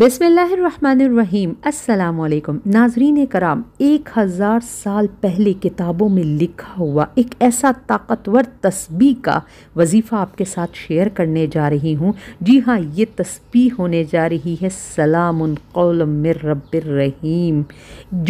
बिसमीम अल्लाम नाजरीन कराम एक हज़ार साल पहले किताबों में लिखा हुआ एक ऐसा ताकतवर तस्बी का वजीफ़ा आपके साथ शेयर करने जा रही हूँ जी हाँ ये तस्बी होने जा रही है सलाम कौलमर रहीम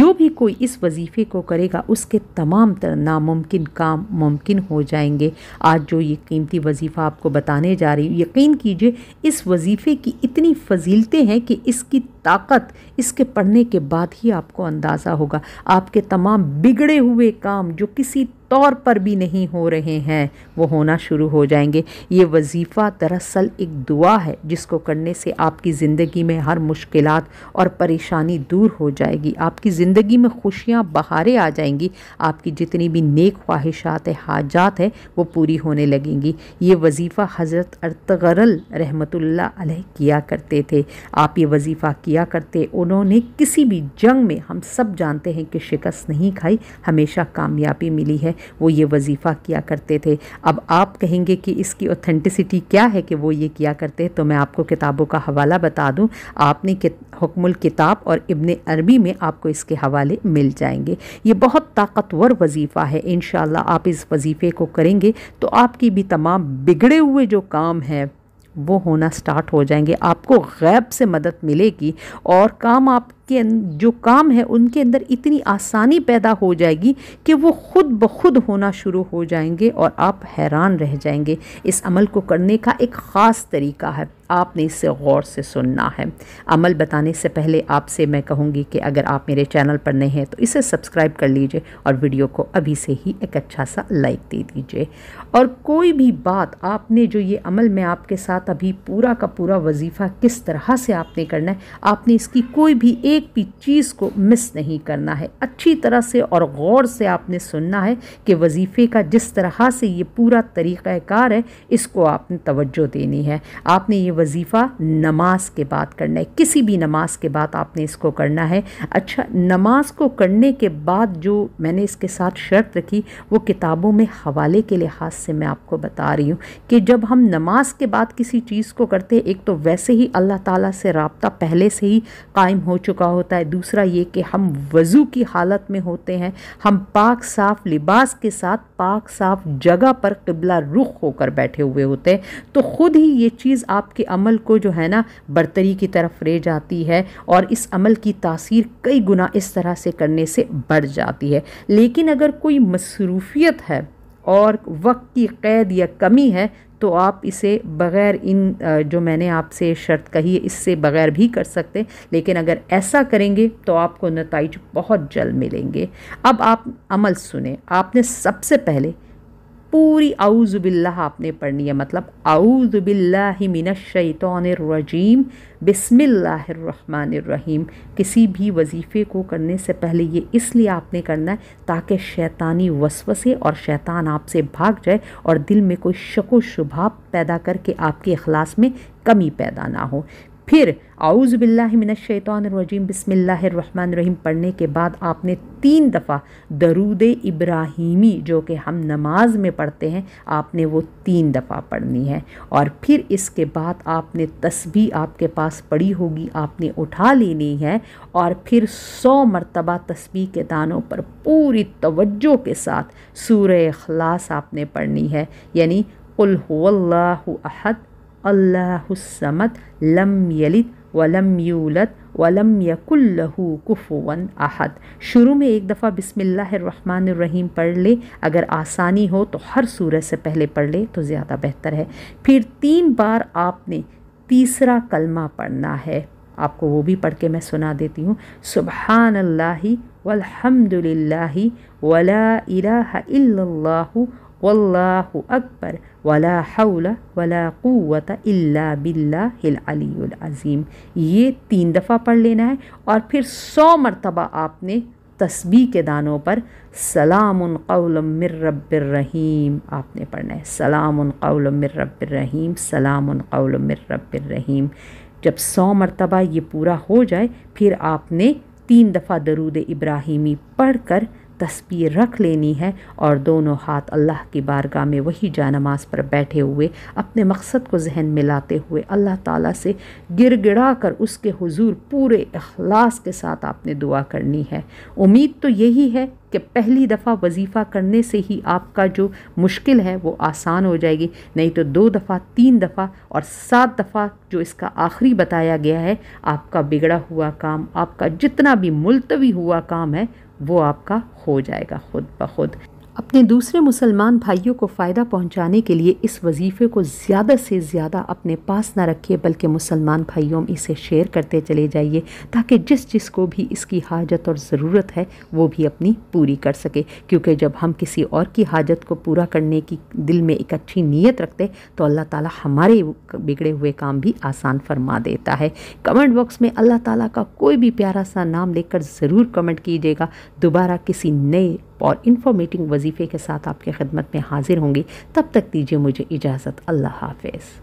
जो भी कोई इस वजीफ़े को करेगा उसके तमाम तर नामुमकिन काम मुमकिन हो जाएंगे आज जो ये कीमती वजीफ़ा आपको बताने जा रही हूँ यकीन कीजिए इस वजीफ़े की इतनी फजीलतें हैं कि इसकी ताकत इसके पढ़ने के बाद ही आपको अंदाज़ा होगा आपके तमाम बिगड़े हुए काम जो किसी तौर पर भी नहीं हो रहे हैं वो होना शुरू हो जाएंगे ये वजीफ़ा दरअसल एक दुआ है जिसको करने से आपकी ज़िंदगी में हर मुश्किल और परेशानी दूर हो जाएगी आपकी ज़िंदगी में खुशियाँ बहारें आ जाएंगी आपकी जितनी भी नेक ख्वाहिशात हाजात हैं वो पूरी होने लगेंगी ये वजीफ़ा हज़रत अरतगरल रहमतुल्ला किया करते थे आप ये वजीफ़ा किया करते उन्होंने किसी भी जंग में हम सब जानते हैं कि शिकस्त नहीं खाई हमेशा कामयाबी मिली है वो ये वजीफ़ा किया करते थे अब आप कहेंगे कि इसकी ऑथेंटिसिटी क्या है कि वो ये किया करते हैं तो मैं आपको किताबों का हवाला बता दूँ आपने हुक्मुल किताब और इबन अरबी में आपको इसके हवाले मिल जाएंगे ये बहुत ताकतवर वजीफ़ा है इन आप इस वजीफ़े को करेंगे तो आपकी भी तमाम बिगड़े हुए जो काम हैं वो होना स्टार्ट हो जाएंगे आपको गैब से मदद मिलेगी और काम आप के अं-, जो काम है उनके अंदर इतनी आसानी पैदा हो जाएगी कि वो खुद ब खुद होना शुरू हो जाएंगे और आप हैरान रह जाएंगे इस अमल को करने का एक ख़ास तरीका है आपने इसे गौर से सुनना है अमल बताने से पहले आपसे मैं कहूँगी कि अगर आप मेरे चैनल पर नए हैं तो इसे सब्सक्राइब कर लीजिए और वीडियो को अभी से ही एक अच्छा सा लाइक दे दीजिए और कोई भी बात आपने जो ये अमल मैं आपके साथ अभी पूरा का पूरा वजीफ़ा किस तरह से आपने करना है आपने इसकी कोई भी एक एक भी चीज़ को मिस नहीं करना है अच्छी तरह से और गौर से आपने सुनना है कि वजीफ़े का जिस तरह से ये पूरा तरीक़ाकार है इसको आपने तवज्जो देनी है आपने ये वजीफ़ा नमाज के बाद करना है किसी भी नमाज के बाद आपने इसको करना है अच्छा नमाज को करने के बाद जो मैंने इसके साथ शर्त रखी वो किताबों में हवाले के लिहाज से मैं आपको बता रही हूँ कि जब हम नमाज के बाद किसी चीज़ को करते एक तो वैसे ही अल्लाह ताला से रबता पहले से ही कायम हो चुका हुआ होता है दूसरा ये कि हम वज़ू की हालत में होते हैं हम पाक साफ़ लिबास के साथ पाक साफ़ जगह पर किबला रुख होकर बैठे हुए होते हैं तो ख़ुद ही ये चीज़ आपके अमल को जो है ना बरतरी की तरफ ले जाती है और इस अमल की तासीर कई गुना इस तरह से करने से बढ़ जाती है लेकिन अगर कोई मसरूफियत है और वक्त की कैद या कमी है तो आप इसे बग़ैर इन जो मैंने आपसे शर्त कही है इससे बग़ैर भी कर सकते लेकिन अगर ऐसा करेंगे तो आपको नतज बहुत जल्द मिलेंगे अब आप अमल सुने आपने सबसे पहले पूरी आउज़बिल्लाह आपने पढ़नी है मतलब आउज़बिल्लामिनशैतरजीम बिसमिल्लाम किसी भी वजीफ़े को करने से पहले ये इसलिए आपने करना है ताकि शैतानी वसवसे और शैतान आपसे भाग जाए और दिल में कोई शको शुभा पैदा करके आपके अखलास में कमी पैदा ना हो फिर आउज़ आउज़बिल्लाशैतरजीम बसमीम पढ़ने के बाद आपने तीन दफ़ा दरूद इब्राहिमी जो कि हम नमाज में पढ़ते हैं आपने वो तीन दफ़ा पढ़नी है और फिर इसके बाद आपने तस्बी आपके पास पड़ी होगी आपने उठा लेनी है और फिर सौ मरतबा तस्बी के दानों पर पूरी तवज्जो के साथ सूर अखलास आपने पढ़नी है यानी कुल अहद अल्लाहुस्समद लम यलिद वलम यूलत वलम यकुल्लहू कुफुवन आहद शुरू में एक दफ़ा बिसमीम पढ़ ले अगर आसानी हो तो हर सूरत से पहले पढ़ ले तो ज़्यादा बेहतर है फिर तीन बार आपने तीसरा कलमा पढ़ना है आपको वो भी पढ़ के मैं सुना देती हूँ सुबहान अल्लाही वलहमदिल्ला वला इलाह वल्लाहु अकबर वला हौला वला क़ुवत इल्ला बिल्लाहिल अलील अज़ीम ये तीन दफ़ा पढ़ लेना है और फिर सौ मरतबा आपने तस्बी के दानों पर सलाम मिर रहीम आपने पढ़ना है सलाम मिर रहीम सलाम मिर रहीम जब सौ मरतबा ये पूरा हो जाए फिर आपने तीन दफ़ा दरूद इब्राहिमी पढ़ कर तस्वीर रख लेनी है और दोनों हाथ अल्लाह की बारगाह में वही जानमाज पर बैठे हुए अपने मकसद को जहन में लाते हुए अल्लाह ताला से गिर गिड़ा कर उसके हुजूर पूरे अखलास के साथ आपने दुआ करनी है उम्मीद तो यही है कि पहली दफ़ा वजीफ़ा करने से ही आपका जो मुश्किल है वो आसान हो जाएगी नहीं तो दो दफ़ा तीन दफ़ा और सात दफ़ा जो इसका आखिरी बताया गया है आपका बिगड़ा हुआ काम आपका जितना भी मुलतवी हुआ काम है वो आपका हो जाएगा खुद ब खुद अपने दूसरे मुसलमान भाइयों को फ़ायदा पहुंचाने के लिए इस वजीफ़े को ज़्यादा से ज़्यादा अपने पास ना रखिए बल्कि मुसलमान भाइयों में इसे शेयर करते चले जाइए ताकि जिस जिस को भी इसकी हाजत और ज़रूरत है वो भी अपनी पूरी कर सके क्योंकि जब हम किसी और की हाजत को पूरा करने की दिल में एक अच्छी नीयत रखते तो अल्लाह ताली हमारे बिगड़े हुए काम भी आसान फरमा देता है कमेंट बॉक्स में अल्लाह ताली का कोई भी प्यारा सा नाम लेकर ज़रूर कमेंट कीजिएगा दोबारा किसी नए और इन्फॉर्मेटिंग वजीफ़े के साथ आपके खिदमत में हाजिर होंगे तब तक दीजिए मुझे इजाज़त अल्लाह हाफिज़